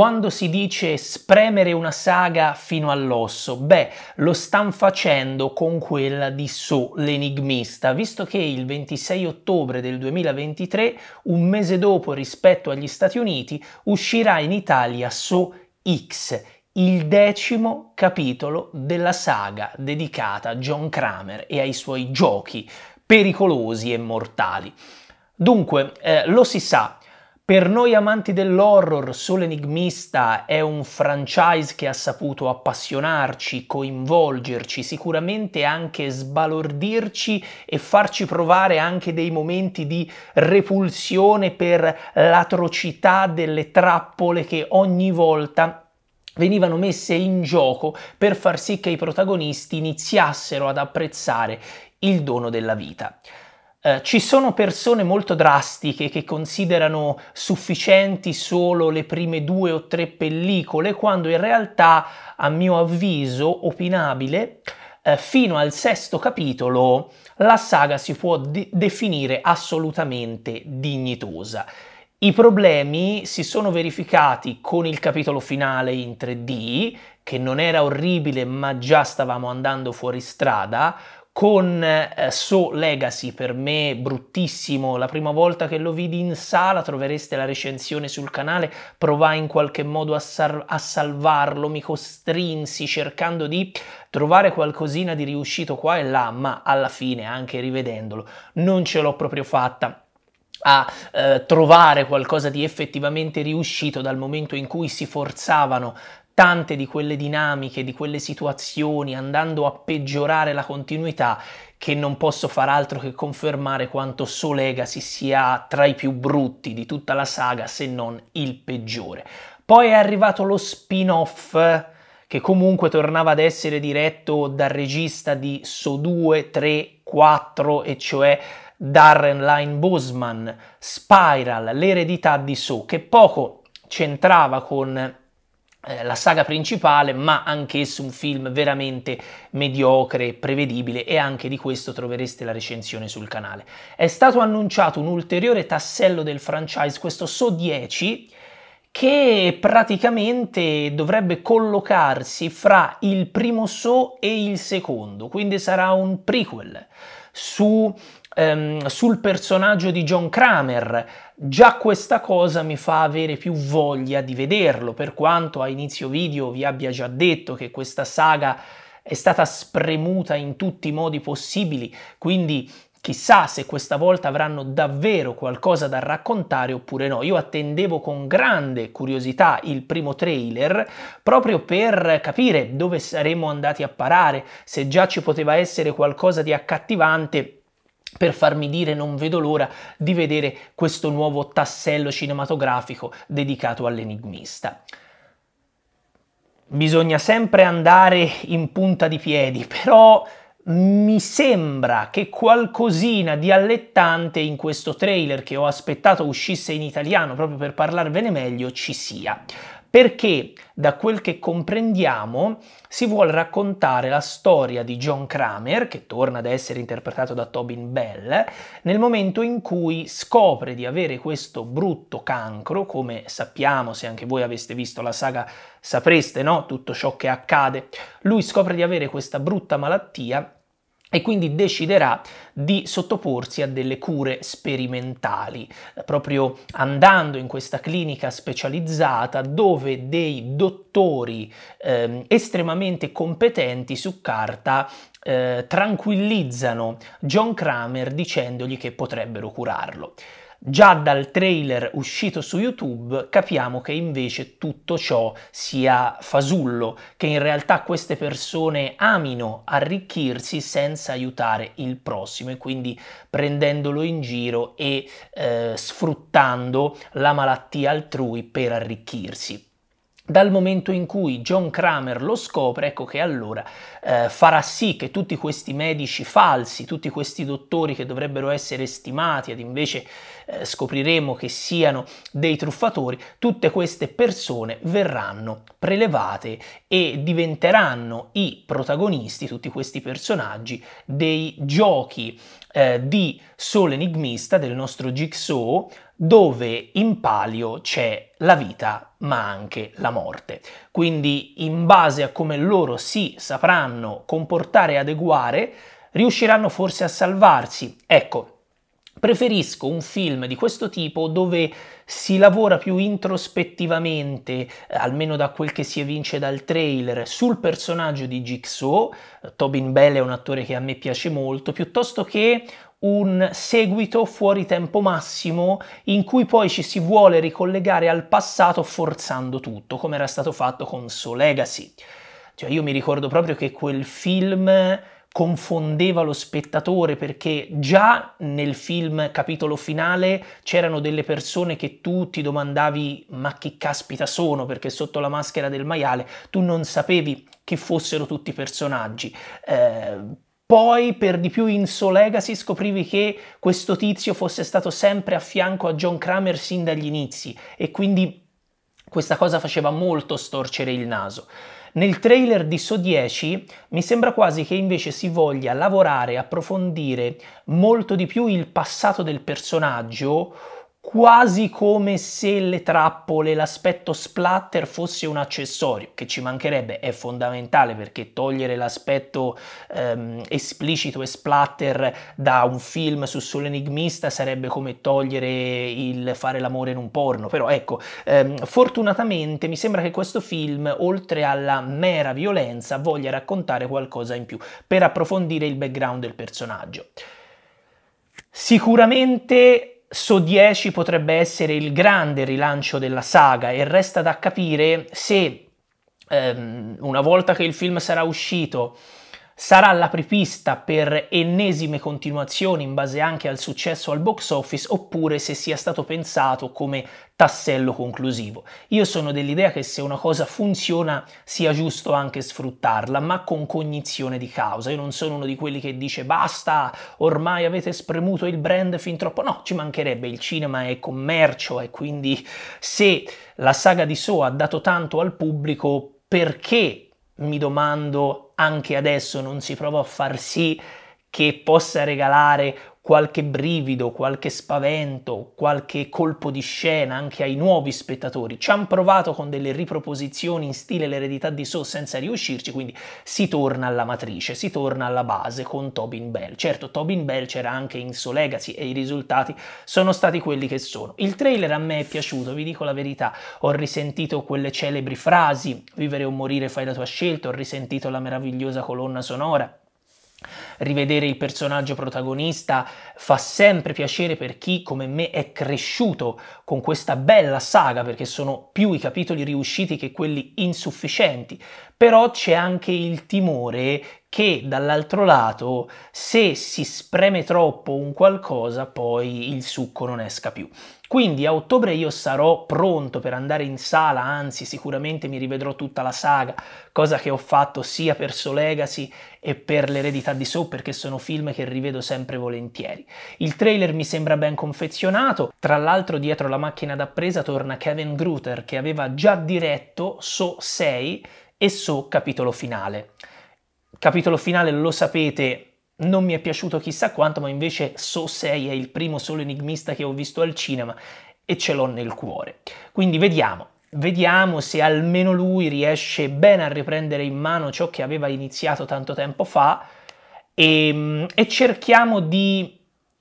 Quando si dice spremere una saga fino all'osso, beh, lo stanno facendo con quella di So, l'enigmista, visto che il 26 ottobre del 2023, un mese dopo rispetto agli Stati Uniti, uscirà in Italia So X, il decimo capitolo della saga dedicata a John Kramer e ai suoi giochi pericolosi e mortali. Dunque, eh, lo si sa, per noi amanti dell'horror, Solo Enigmista è un franchise che ha saputo appassionarci, coinvolgerci, sicuramente anche sbalordirci e farci provare anche dei momenti di repulsione per l'atrocità delle trappole che ogni volta venivano messe in gioco per far sì che i protagonisti iniziassero ad apprezzare il dono della vita. Eh, ci sono persone molto drastiche che considerano sufficienti solo le prime due o tre pellicole, quando in realtà, a mio avviso, opinabile, eh, fino al sesto capitolo la saga si può de- definire assolutamente dignitosa. I problemi si sono verificati con il capitolo finale in 3D, che non era orribile ma già stavamo andando fuori strada, con eh, So Legacy, per me bruttissimo, la prima volta che lo vidi in sala trovereste la recensione sul canale, provai in qualche modo a, sal- a salvarlo, mi costrinsi cercando di trovare qualcosina di riuscito qua e là, ma alla fine anche rivedendolo non ce l'ho proprio fatta a eh, trovare qualcosa di effettivamente riuscito dal momento in cui si forzavano tante di quelle dinamiche, di quelle situazioni, andando a peggiorare la continuità, che non posso far altro che confermare quanto So Legacy sia tra i più brutti di tutta la saga, se non il peggiore. Poi è arrivato lo spin-off che comunque tornava ad essere diretto dal regista di So 2, 3, 4 e cioè Darren Line Boseman, Spiral, l'eredità di So, che poco c'entrava con eh, la saga principale, ma anch'esso un film veramente mediocre, prevedibile e anche di questo trovereste la recensione sul canale. È stato annunciato un ulteriore tassello del franchise, questo So 10, che praticamente dovrebbe collocarsi fra il primo So e il secondo, quindi sarà un prequel su ehm, sul personaggio di John Kramer. Già questa cosa mi fa avere più voglia di vederlo, per quanto a inizio video vi abbia già detto che questa saga è stata spremuta in tutti i modi possibili, quindi Chissà se questa volta avranno davvero qualcosa da raccontare oppure no. Io attendevo con grande curiosità il primo trailer proprio per capire dove saremmo andati a parare, se già ci poteva essere qualcosa di accattivante per farmi dire non vedo l'ora di vedere questo nuovo tassello cinematografico dedicato all'enigmista. Bisogna sempre andare in punta di piedi, però mi sembra che qualcosina di allettante in questo trailer che ho aspettato uscisse in italiano proprio per parlarvene meglio ci sia perché da quel che comprendiamo si vuole raccontare la storia di John Kramer, che torna ad essere interpretato da Tobin Bell, nel momento in cui scopre di avere questo brutto cancro, come sappiamo, se anche voi aveste visto la saga sapreste no? tutto ciò che accade, lui scopre di avere questa brutta malattia e quindi deciderà di sottoporsi a delle cure sperimentali, proprio andando in questa clinica specializzata dove dei dottori eh, estremamente competenti su carta eh, tranquillizzano John Kramer dicendogli che potrebbero curarlo. Già dal trailer uscito su YouTube capiamo che invece tutto ciò sia fasullo, che in realtà queste persone amino arricchirsi senza aiutare il prossimo e quindi prendendolo in giro e eh, sfruttando la malattia altrui per arricchirsi dal momento in cui John Kramer lo scopre, ecco che allora eh, farà sì che tutti questi medici falsi, tutti questi dottori che dovrebbero essere stimati ed invece eh, scopriremo che siano dei truffatori, tutte queste persone verranno prelevate e diventeranno i protagonisti, tutti questi personaggi, dei giochi eh, di Sole Enigmista del nostro Jigsaw, dove in palio c'è la vita ma anche la morte. Quindi in base a come loro si sapranno comportare e adeguare, riusciranno forse a salvarsi. Ecco, preferisco un film di questo tipo dove si lavora più introspettivamente, eh, almeno da quel che si evince dal trailer, sul personaggio di Jigsaw, Tobin Bell è un attore che a me piace molto, piuttosto che un seguito fuori tempo massimo in cui poi ci si vuole ricollegare al passato forzando tutto, come era stato fatto con So Legacy. Cioè io mi ricordo proprio che quel film confondeva lo spettatore perché già nel film capitolo finale c'erano delle persone che tu ti domandavi ma chi caspita sono perché sotto la maschera del maiale tu non sapevi chi fossero tutti i personaggi. Eh, poi per di più in So Legacy scoprivi che questo tizio fosse stato sempre a fianco a John Kramer sin dagli inizi e quindi questa cosa faceva molto storcere il naso. Nel trailer di So 10 mi sembra quasi che invece si voglia lavorare, approfondire molto di più il passato del personaggio quasi come se le trappole, l'aspetto splatter fosse un accessorio, che ci mancherebbe, è fondamentale perché togliere l'aspetto ehm, esplicito e splatter da un film su solo enigmista sarebbe come togliere il fare l'amore in un porno, però ecco, ehm, fortunatamente mi sembra che questo film, oltre alla mera violenza, voglia raccontare qualcosa in più per approfondire il background del personaggio. Sicuramente So 10 potrebbe essere il grande rilancio della saga e resta da capire se ehm, una volta che il film sarà uscito sarà l'apripista per ennesime continuazioni in base anche al successo al box office oppure se sia stato pensato come tassello conclusivo. Io sono dell'idea che se una cosa funziona sia giusto anche sfruttarla, ma con cognizione di causa. Io non sono uno di quelli che dice basta, ormai avete spremuto il brand fin troppo. No, ci mancherebbe, il cinema è commercio e quindi se la saga di So ha dato tanto al pubblico, perché mi domando anche adesso non si prova a far sì che possa regalare qualche brivido, qualche spavento, qualche colpo di scena anche ai nuovi spettatori. Ci hanno provato con delle riproposizioni in stile l'eredità di So senza riuscirci, quindi si torna alla matrice, si torna alla base con Tobin Bell. Certo, Tobin Bell c'era anche in So Legacy e i risultati sono stati quelli che sono. Il trailer a me è piaciuto, vi dico la verità, ho risentito quelle celebri frasi, vivere o morire fai la tua scelta, ho risentito la meravigliosa colonna sonora, rivedere il personaggio protagonista fa sempre piacere per chi come me è cresciuto con questa bella saga perché sono più i capitoli riusciti che quelli insufficienti, però c'è anche il timore che dall'altro lato se si spreme troppo un qualcosa poi il succo non esca più. Quindi a ottobre io sarò pronto per andare in sala, anzi sicuramente mi rivedrò tutta la saga, cosa che ho fatto sia per Legacy e per l'eredità di So perché sono film che rivedo sempre volentieri. Il trailer mi sembra ben confezionato, tra l'altro dietro la macchina d'appresa torna Kevin Grutter che aveva già diretto So 6 e so capitolo finale. Capitolo finale lo sapete, non mi è piaciuto chissà quanto, ma invece So 6 è il primo solo enigmista che ho visto al cinema e ce l'ho nel cuore. Quindi vediamo, vediamo se almeno lui riesce bene a riprendere in mano ciò che aveva iniziato tanto tempo fa e, ehm, e cerchiamo di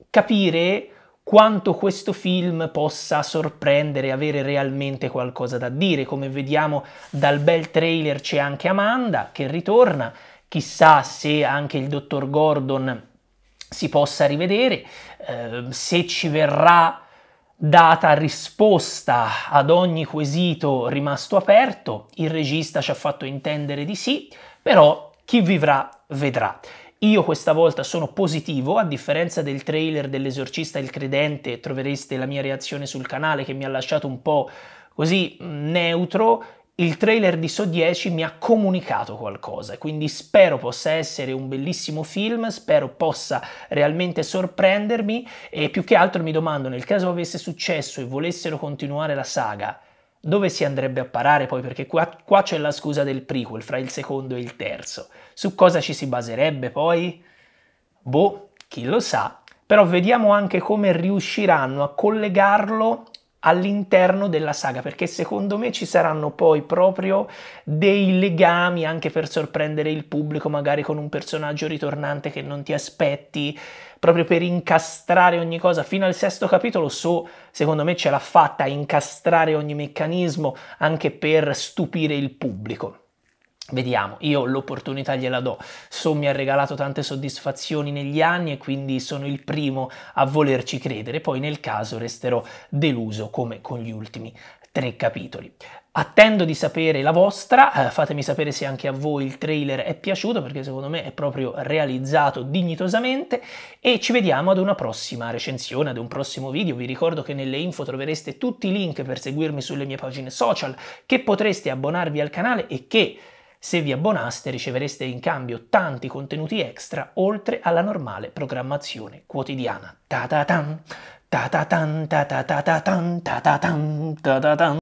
capire quanto questo film possa sorprendere, avere realmente qualcosa da dire. Come vediamo dal bel trailer c'è anche Amanda che ritorna, chissà se anche il dottor Gordon si possa rivedere, eh, se ci verrà data risposta ad ogni quesito rimasto aperto, il regista ci ha fatto intendere di sì, però chi vivrà vedrà. Io questa volta sono positivo, a differenza del trailer dell'esorcista Il Credente, trovereste la mia reazione sul canale che mi ha lasciato un po' così mm, neutro, il trailer di So 10 mi ha comunicato qualcosa, quindi spero possa essere un bellissimo film, spero possa realmente sorprendermi e più che altro mi domando nel caso avesse successo e volessero continuare la saga, dove si andrebbe a parare poi? Perché qua, qua c'è la scusa del prequel fra il secondo e il terzo. Su cosa ci si baserebbe poi? Boh, chi lo sa. Però vediamo anche come riusciranno a collegarlo all'interno della saga perché secondo me ci saranno poi proprio dei legami anche per sorprendere il pubblico magari con un personaggio ritornante che non ti aspetti proprio per incastrare ogni cosa fino al sesto capitolo so secondo me ce l'ha fatta a incastrare ogni meccanismo anche per stupire il pubblico Vediamo, io l'opportunità gliela do. So mi ha regalato tante soddisfazioni negli anni e quindi sono il primo a volerci credere, poi nel caso resterò deluso come con gli ultimi tre capitoli. Attendo di sapere la vostra, eh, fatemi sapere se anche a voi il trailer è piaciuto perché secondo me è proprio realizzato dignitosamente e ci vediamo ad una prossima recensione, ad un prossimo video. Vi ricordo che nelle info trovereste tutti i link per seguirmi sulle mie pagine social, che potreste abbonarvi al canale e che se vi abbonaste ricevereste in cambio tanti contenuti extra oltre alla normale programmazione quotidiana. Ta-ta-tan, ta-ta-tan, ta tan ta-ta-tan, ta-ta-tan.